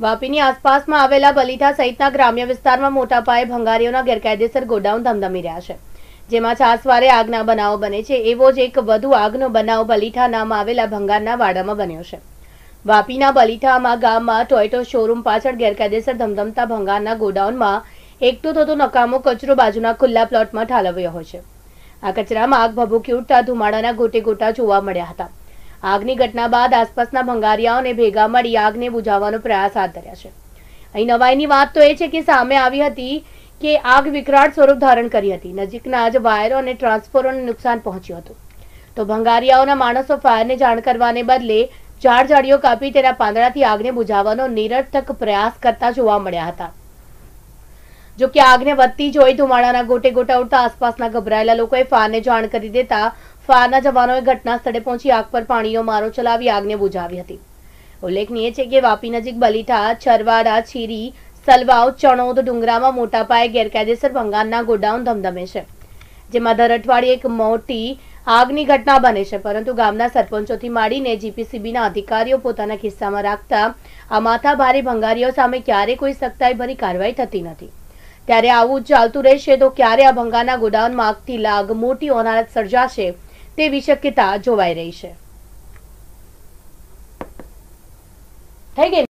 વાપીની આસપાસમાં આવેલા બલીઠા સહિતના ગ્રામ્ય વિસ્તારમાં મોટા પાયે ભંગારીઓના ગેરકાયદેસર ગોડાઉન ધમધમી રહ્યા છે જેમાં છાસવારે આગના બનાવો બને છે એવો જ એક વધુ આગનો બનાવ બલીઠા નામ આવેલા ભંગારના વાડામાં બન્યો છે વાપીના બલીઠામાં ગામમાં ટોયટો શોરૂમ પાછળ ગેરકાયદેસર ધમધમતા ભંગારના ગોડાઉનમાં એકઠો થતો નકામો કચરો બાજુના ખુલ્લા પ્લોટમાં ઠાલવ્યો હોય છે આ કચરામાં આગ ભભૂકી ઉઠતા ધુમાડાના ગોટે ગોટા જોવા મળ્યા હતા આગની ઘટના બાદ આસપાસના ભંગારિયાઓને ભેગા મળી આગને બુઝાવવાનો પ્રયાસ હાથ ધર્યા છે અહીં નવાઈની વાત તો એ છે કે સામે આવી હતી કે આગ વિકરાળ સ્વરૂપ ધારણ કરી હતી નજીકના જ વાયરો અને ટ્રાન્સફોર્મરને નુકસાન પહોંચ્યું હતું તો ભંગારિયાઓના માણસો ફાયરને જાણ કરવાને બદલે ઝાડ ઝાડીઓ કાપી તેના પાંદડાથી આગને બુઝાવવાનો નિરર્થક પ્રયાસ કરતા જોવા મળ્યા હતા જો કે આગને વધતી જોઈ ધુમાડાના ગોટે ગોટા ઉડતા આસપાસના ગભરાયેલા લોકોએ ફાયરને જાણ કરી દેતા ફાયરના જવાનોએ ઘટના સ્થળે પહોંચી આગ પર પાણીઓ મારો ચલાવી આગને બુજાવી હતી ઉલ્લેખનીય છે કે વાપી નજીક બલીઠા છરવાડા છીરી સલવાવ ચણોદ ડુંગરામાં મોટા પાયે ગેરકાયદેસર ભંગારના ગોડાઉન ધમધમે છે જેમાં દર અઠવાડિયે એક મોટી આગની ઘટના બને છે પરંતુ ગામના સરપંચોથી માંડીને જીપીસીબીના અધિકારીઓ પોતાના ખિસ્સામાં રાખતા આ માથાભારે ભંગારીઓ સામે ક્યારે કોઈ સખ્તાઈભરી કાર્યવાહી થતી નથી ત્યારે આવું ચાલતું રહેશે તો ક્યારે આ ભંગાના ગોડાઉનમાં આગથી લાગ મોટી ઓનારત સર્જાશે તેવી શક્યતા જોવાઈ રહી છે થઈ ગઈ